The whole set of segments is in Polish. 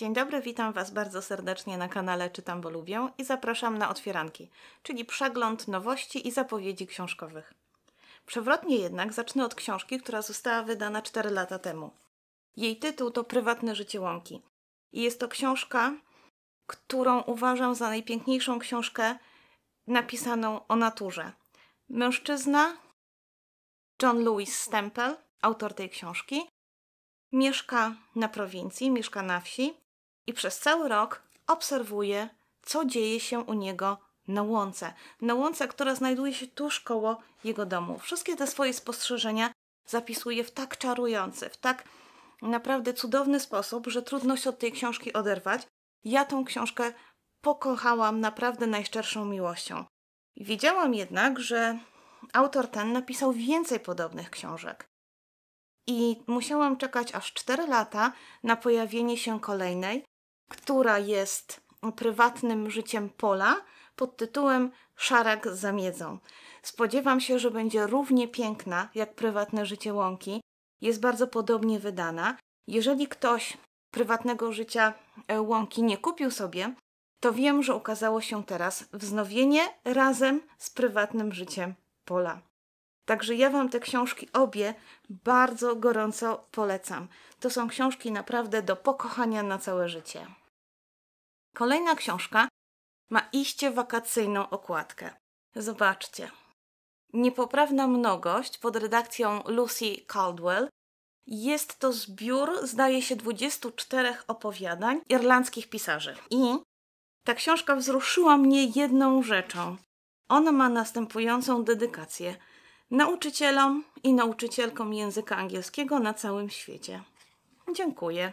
Dzień dobry, witam Was bardzo serdecznie na kanale Czytam, bo lubię i zapraszam na otwieranki, czyli przegląd nowości i zapowiedzi książkowych. Przewrotnie jednak zacznę od książki, która została wydana 4 lata temu. Jej tytuł to Prywatne życie łąki. I jest to książka, którą uważam za najpiękniejszą książkę napisaną o naturze. Mężczyzna John Lewis Stempel, autor tej książki, mieszka na prowincji, mieszka na wsi i przez cały rok obserwuje, co dzieje się u niego na łące. Na łące, która znajduje się tuż koło jego domu. Wszystkie te swoje spostrzeżenia zapisuje w tak czarujący, w tak naprawdę cudowny sposób, że trudno się od tej książki oderwać. Ja tą książkę pokochałam naprawdę najszczerszą miłością. Wiedziałam jednak, że autor ten napisał więcej podobnych książek. I musiałam czekać aż 4 lata na pojawienie się kolejnej, która jest prywatnym życiem Pola pod tytułem Szarak za miedzą. Spodziewam się, że będzie równie piękna jak prywatne życie Łąki. Jest bardzo podobnie wydana. Jeżeli ktoś prywatnego życia e, Łąki nie kupił sobie, to wiem, że ukazało się teraz wznowienie razem z prywatnym życiem Pola. Także ja Wam te książki obie bardzo gorąco polecam. To są książki naprawdę do pokochania na całe życie. Kolejna książka ma iście wakacyjną okładkę. Zobaczcie. Niepoprawna mnogość pod redakcją Lucy Caldwell jest to zbiór, zdaje się, 24 opowiadań irlandzkich pisarzy. I ta książka wzruszyła mnie jedną rzeczą. Ona ma następującą dedykację – nauczycielom i nauczycielkom języka angielskiego na całym świecie. Dziękuję.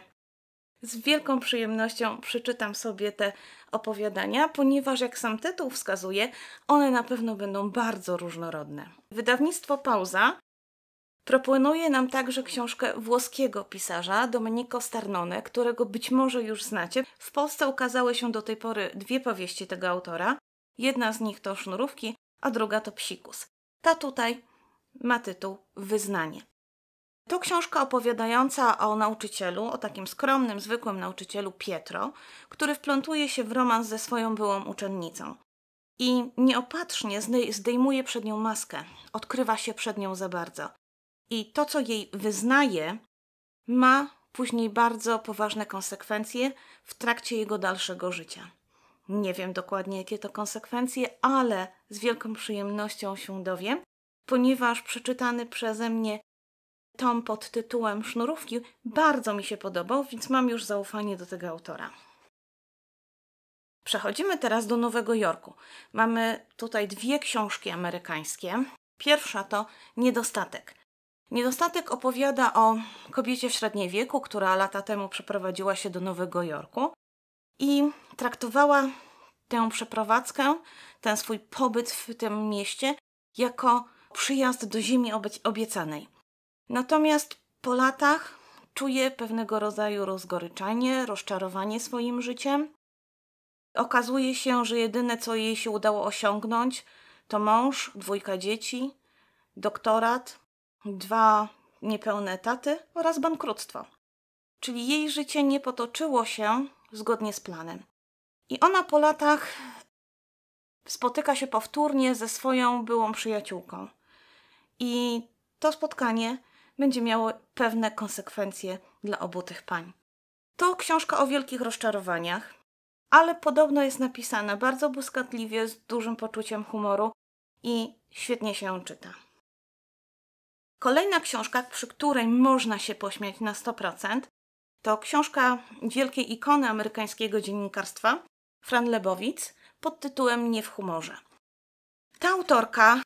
Z wielką przyjemnością przeczytam sobie te opowiadania, ponieważ, jak sam tytuł wskazuje, one na pewno będą bardzo różnorodne. Wydawnictwo Pauza proponuje nam także książkę włoskiego pisarza Domenico Starnone, którego być może już znacie. W Polsce ukazały się do tej pory dwie powieści tego autora. Jedna z nich to Sznurówki, a druga to Psikus. Ta tutaj ma tytuł Wyznanie. To książka opowiadająca o nauczycielu, o takim skromnym, zwykłym nauczycielu Pietro, który wplątuje się w romans ze swoją byłą uczennicą. I nieopatrznie zdejmuje przed nią maskę, odkrywa się przed nią za bardzo. I to, co jej wyznaje, ma później bardzo poważne konsekwencje w trakcie jego dalszego życia. Nie wiem dokładnie, jakie to konsekwencje, ale z wielką przyjemnością się dowiem, ponieważ przeczytany przeze mnie tom pod tytułem Sznurówki bardzo mi się podobał, więc mam już zaufanie do tego autora. Przechodzimy teraz do Nowego Jorku. Mamy tutaj dwie książki amerykańskie. Pierwsza to Niedostatek. Niedostatek opowiada o kobiecie w średniej wieku, która lata temu przeprowadziła się do Nowego Jorku i traktowała tę przeprowadzkę, ten swój pobyt w tym mieście jako przyjazd do ziemi obiecanej. Natomiast po latach czuje pewnego rodzaju rozgoryczanie, rozczarowanie swoim życiem. Okazuje się, że jedyne co jej się udało osiągnąć to mąż, dwójka dzieci, doktorat, dwa niepełne etaty oraz bankructwo. Czyli jej życie nie potoczyło się zgodnie z planem. I ona po latach spotyka się powtórnie ze swoją byłą przyjaciółką. I to spotkanie będzie miało pewne konsekwencje dla obu tych pań. To książka o wielkich rozczarowaniach, ale podobno jest napisana bardzo błyskotliwie, z dużym poczuciem humoru i świetnie się ją czyta. Kolejna książka, przy której można się pośmiać na 100%, to książka wielkiej ikony amerykańskiego dziennikarstwa, Fran Lebowitz, pod tytułem Nie w humorze. Ta autorka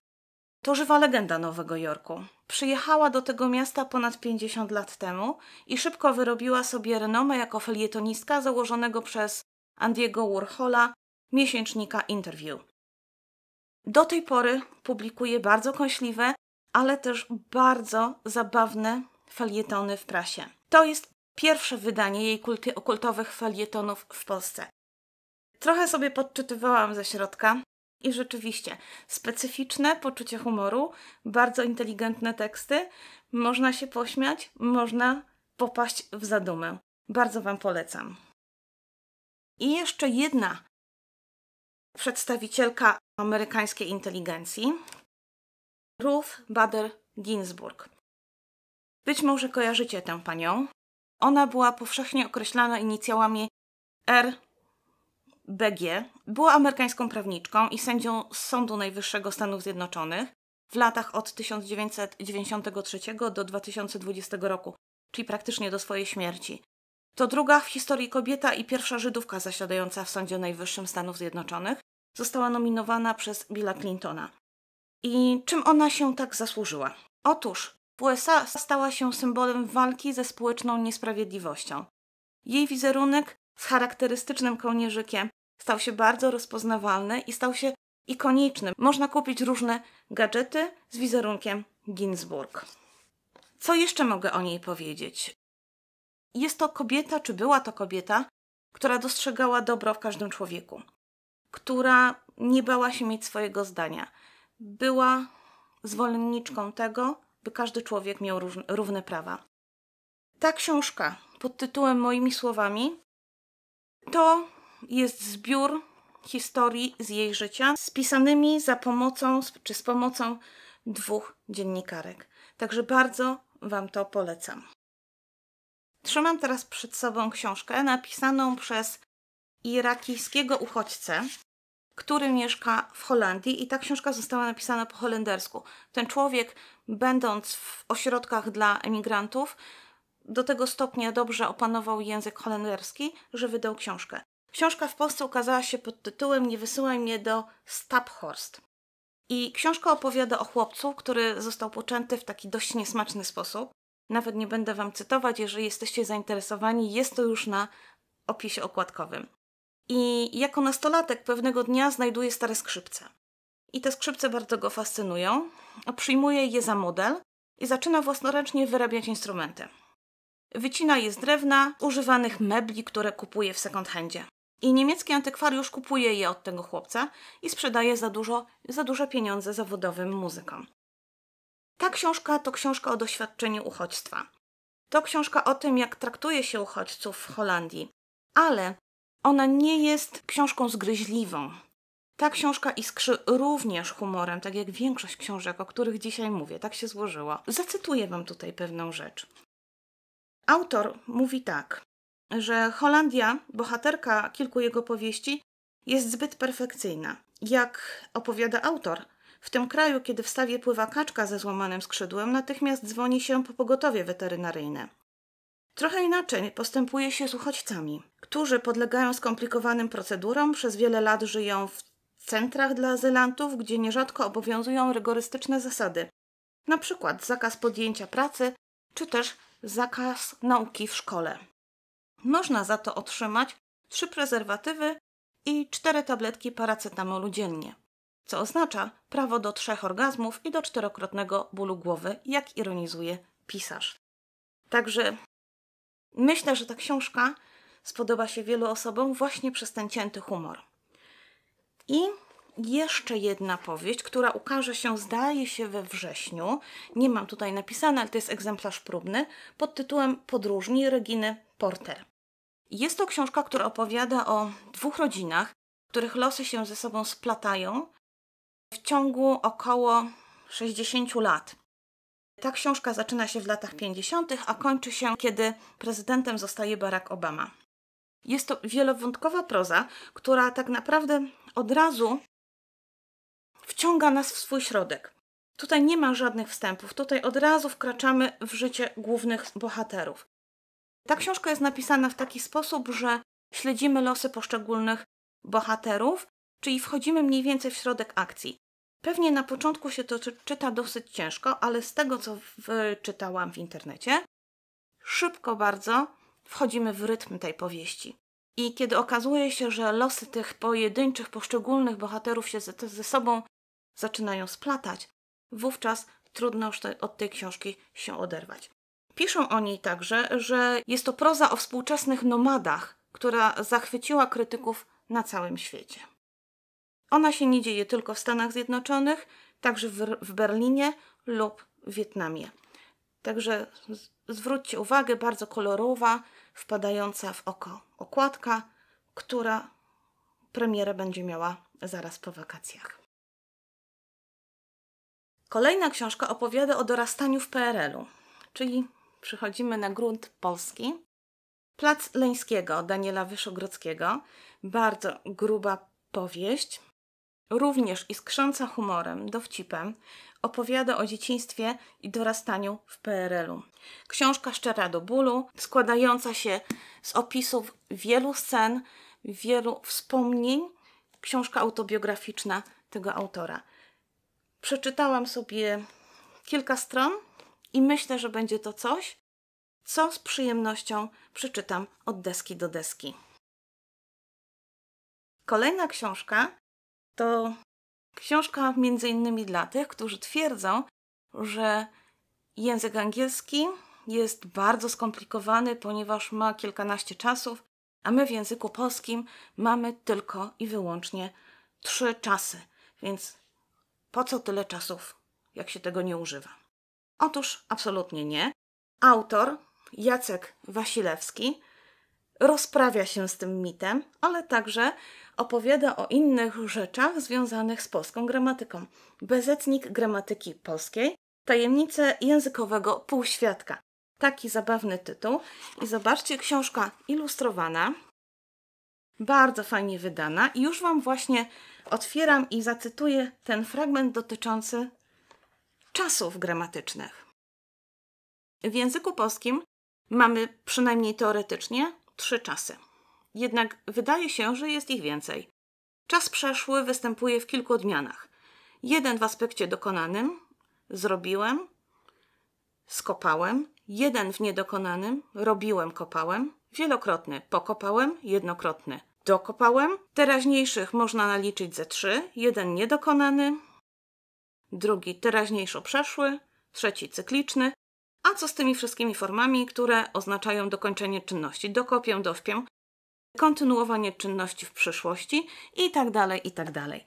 to żywa legenda Nowego Jorku. Przyjechała do tego miasta ponad 50 lat temu i szybko wyrobiła sobie renomę jako felietonistka założonego przez Andiego Warhola miesięcznika Interview. Do tej pory publikuje bardzo kąśliwe, ale też bardzo zabawne felietony w prasie. To jest pierwsze wydanie jej kulty, kultowych felietonów w Polsce. Trochę sobie podczytywałam ze środka, i rzeczywiście, specyficzne poczucie humoru, bardzo inteligentne teksty, można się pośmiać, można popaść w zadumę. Bardzo Wam polecam. I jeszcze jedna przedstawicielka amerykańskiej inteligencji, Ruth Bader Ginsburg. Być może kojarzycie tę panią. Ona była powszechnie określana inicjałami R. BG była amerykańską prawniczką i sędzią z Sądu Najwyższego Stanów Zjednoczonych w latach od 1993 do 2020 roku, czyli praktycznie do swojej śmierci. To druga w historii kobieta i pierwsza Żydówka zasiadająca w Sądzie Najwyższym Stanów Zjednoczonych. Została nominowana przez Billa Clintona. I czym ona się tak zasłużyła? Otóż w USA stała się symbolem walki ze społeczną niesprawiedliwością. Jej wizerunek z charakterystycznym kołnierzykiem stał się bardzo rozpoznawalny i stał się ikoniczny. Można kupić różne gadżety z wizerunkiem Ginsburg. Co jeszcze mogę o niej powiedzieć? Jest to kobieta, czy była to kobieta, która dostrzegała dobro w każdym człowieku, która nie bała się mieć swojego zdania, była zwolenniczką tego, by każdy człowiek miał równe prawa. Ta książka pod tytułem Moimi słowami to jest zbiór historii z jej życia, spisanymi za pomocą czy z pomocą dwóch dziennikarek. Także bardzo Wam to polecam. Trzymam teraz przed sobą książkę napisaną przez irakijskiego uchodźcę, który mieszka w Holandii i ta książka została napisana po holendersku. Ten człowiek, będąc w ośrodkach dla emigrantów, do tego stopnia dobrze opanował język holenderski, że wydał książkę. Książka w Polsce ukazała się pod tytułem Nie wysyłaj mnie do Staphorst. I książka opowiada o chłopcu, który został poczęty w taki dość niesmaczny sposób. Nawet nie będę Wam cytować, jeżeli jesteście zainteresowani, jest to już na opisie okładkowym. I jako nastolatek pewnego dnia znajduje stare skrzypce. I te skrzypce bardzo go fascynują. Przyjmuje je za model i zaczyna własnoręcznie wyrabiać instrumenty. Wycina je z drewna, używanych mebli, które kupuje w second handzie. I niemiecki antykwariusz kupuje je od tego chłopca i sprzedaje za dużo, za duże pieniądze zawodowym muzykom. Ta książka to książka o doświadczeniu uchodźstwa. To książka o tym, jak traktuje się uchodźców w Holandii, ale ona nie jest książką zgryźliwą. Ta książka iskrzy również humorem, tak jak większość książek, o których dzisiaj mówię. Tak się złożyło. Zacytuję Wam tutaj pewną rzecz. Autor mówi tak: że Holandia, bohaterka kilku jego powieści, jest zbyt perfekcyjna. Jak opowiada autor, w tym kraju, kiedy w stawie pływa kaczka ze złamanym skrzydłem, natychmiast dzwoni się po pogotowie weterynaryjne. Trochę inaczej postępuje się z uchodźcami, którzy podlegają skomplikowanym procedurom, przez wiele lat żyją w centrach dla azylantów, gdzie nierzadko obowiązują rygorystyczne zasady, na przykład zakaz podjęcia pracy czy też zakaz nauki w szkole. Można za to otrzymać 3 prezerwatywy i 4 tabletki paracetamolu dziennie, co oznacza prawo do trzech orgazmów i do czterokrotnego bólu głowy, jak ironizuje pisarz. Także myślę, że ta książka spodoba się wielu osobom właśnie przez ten cięty humor. I jeszcze jedna powieść, która ukaże się, zdaje się, we wrześniu. Nie mam tutaj napisane, ale to jest egzemplarz próbny pod tytułem Podróżni Reginy Porter. Jest to książka, która opowiada o dwóch rodzinach, których losy się ze sobą splatają w ciągu około 60 lat. Ta książka zaczyna się w latach 50., a kończy się, kiedy prezydentem zostaje Barack Obama. Jest to wielowątkowa proza, która tak naprawdę od razu wciąga nas w swój środek. Tutaj nie ma żadnych wstępów, tutaj od razu wkraczamy w życie głównych bohaterów. Ta książka jest napisana w taki sposób, że śledzimy losy poszczególnych bohaterów, czyli wchodzimy mniej więcej w środek akcji. Pewnie na początku się to czyta dosyć ciężko, ale z tego co czytałam w internecie, szybko bardzo wchodzimy w rytm tej powieści. I kiedy okazuje się, że losy tych pojedynczych, poszczególnych bohaterów się ze, ze sobą zaczynają splatać, wówczas trudno już od tej książki się oderwać. Piszą oni także, że jest to proza o współczesnych nomadach, która zachwyciła krytyków na całym świecie. Ona się nie dzieje tylko w Stanach Zjednoczonych, także w, w Berlinie lub Wietnamie. Także zwróćcie uwagę, bardzo kolorowa, wpadająca w oko okładka, która premierę będzie miała zaraz po wakacjach. Kolejna książka opowiada o dorastaniu w PRL-u, czyli przychodzimy na grunt polski. Plac Leńskiego Daniela Wyszogrodzkiego, bardzo gruba powieść, również iskrząca humorem, dowcipem, opowiada o dzieciństwie i dorastaniu w PRL-u. Książka szczera do bólu, składająca się z opisów wielu scen, wielu wspomnień, książka autobiograficzna tego autora. Przeczytałam sobie kilka stron i myślę, że będzie to coś, co z przyjemnością przeczytam od deski do deski. Kolejna książka to książka między innymi dla tych, którzy twierdzą, że język angielski jest bardzo skomplikowany, ponieważ ma kilkanaście czasów, a my w języku polskim mamy tylko i wyłącznie trzy czasy. Więc po co tyle czasów, jak się tego nie używa? Otóż absolutnie nie. Autor Jacek Wasilewski rozprawia się z tym mitem, ale także opowiada o innych rzeczach związanych z polską gramatyką. Bezecnik gramatyki polskiej, tajemnice językowego półświadka. Taki zabawny tytuł. I zobaczcie, książka ilustrowana, bardzo fajnie wydana. I już Wam właśnie otwieram i zacytuję ten fragment dotyczący czasów gramatycznych. W języku polskim mamy przynajmniej teoretycznie trzy czasy. Jednak wydaje się, że jest ich więcej. Czas przeszły występuje w kilku odmianach. Jeden w aspekcie dokonanym zrobiłem, skopałem, jeden w niedokonanym robiłem, kopałem, wielokrotny pokopałem, jednokrotny dokopałem. Teraźniejszych można naliczyć ze trzy: jeden niedokonany, drugi teraźniejszo-przeszły, trzeci cykliczny. A co z tymi wszystkimi formami, które oznaczają dokończenie czynności? Dokopię, dowpię, kontynuowanie czynności w przyszłości i tak dalej, i tak dalej.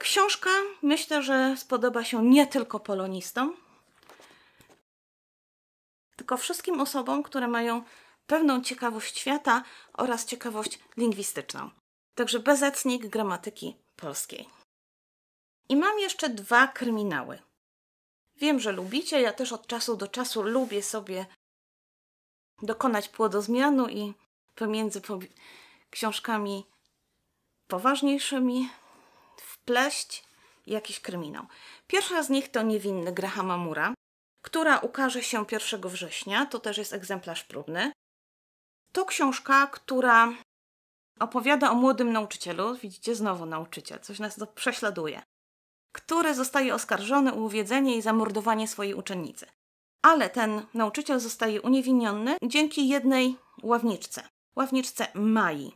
Książka myślę, że spodoba się nie tylko polonistom, tylko wszystkim osobom, które mają pewną ciekawość świata oraz ciekawość lingwistyczną. Także bezecnik gramatyki polskiej. I mam jeszcze dwa kryminały. Wiem, że lubicie, ja też od czasu do czasu lubię sobie dokonać płodozmianu i pomiędzy książkami poważniejszymi wpleść jakiś kryminał. Pierwsza z nich to Niewinny Grahama Mura, która ukaże się 1 września, to też jest egzemplarz próbny. To książka, która opowiada o młodym nauczycielu, widzicie, znowu nauczyciel, coś nas to prześladuje który zostaje oskarżony o uwiedzenie i zamordowanie swojej uczennicy. Ale ten nauczyciel zostaje uniewinniony dzięki jednej ławniczce, ławniczce Mai.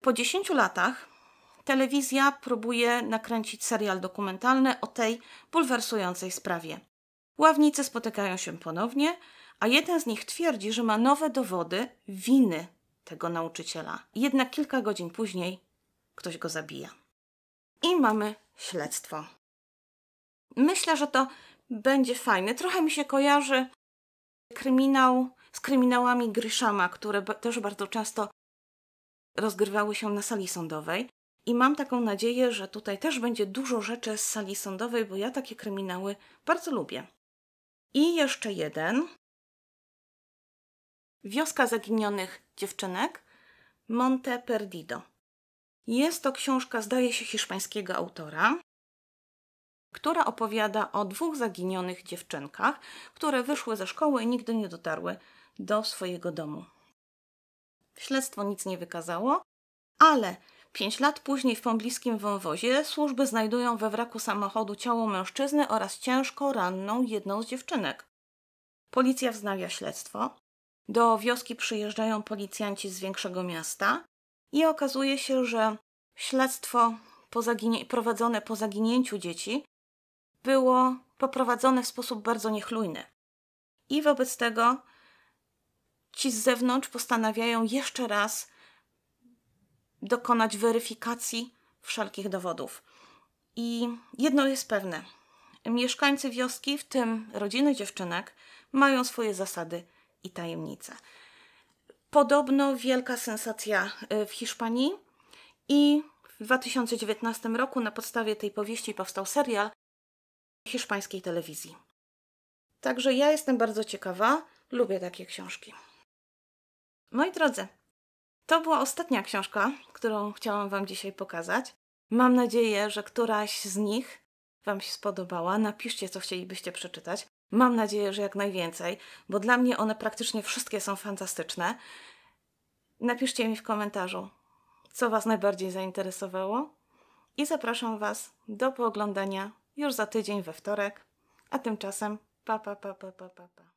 Po 10 latach telewizja próbuje nakręcić serial dokumentalny o tej bulwersującej sprawie. Ławnicy spotykają się ponownie, a jeden z nich twierdzi, że ma nowe dowody winy tego nauczyciela. Jednak kilka godzin później ktoś go zabija. I mamy śledztwo. Myślę, że to będzie fajne. Trochę mi się kojarzy kryminał z kryminałami Gryszama, które też bardzo często rozgrywały się na sali sądowej. I mam taką nadzieję, że tutaj też będzie dużo rzeczy z sali sądowej, bo ja takie kryminały bardzo lubię. I jeszcze jeden. Wioska zaginionych dziewczynek Monte Perdido. Jest to książka, zdaje się, hiszpańskiego autora, która opowiada o dwóch zaginionych dziewczynkach, które wyszły ze szkoły i nigdy nie dotarły do swojego domu. Śledztwo nic nie wykazało, ale pięć lat później w pobliskim wąwozie służby znajdują we wraku samochodu ciało mężczyzny oraz ciężko ranną jedną z dziewczynek. Policja wznawia śledztwo. Do wioski przyjeżdżają policjanci z większego miasta, i okazuje się, że śledztwo po prowadzone po zaginięciu dzieci było poprowadzone w sposób bardzo niechlujny. I wobec tego ci z zewnątrz postanawiają jeszcze raz dokonać weryfikacji wszelkich dowodów. I jedno jest pewne: mieszkańcy wioski, w tym rodziny dziewczynek, mają swoje zasady i tajemnice. Podobno wielka sensacja y, w Hiszpanii i w 2019 roku na podstawie tej powieści powstał serial hiszpańskiej telewizji. Także ja jestem bardzo ciekawa, lubię takie książki. Moi drodzy, to była ostatnia książka, którą chciałam Wam dzisiaj pokazać. Mam nadzieję, że któraś z nich Wam się spodobała. Napiszcie, co chcielibyście przeczytać. Mam nadzieję, że jak najwięcej, bo dla mnie one praktycznie wszystkie są fantastyczne. Napiszcie mi w komentarzu, co Was najbardziej zainteresowało i zapraszam Was do pooglądania już za tydzień we wtorek, a tymczasem pa pa pa pa pa pa. pa.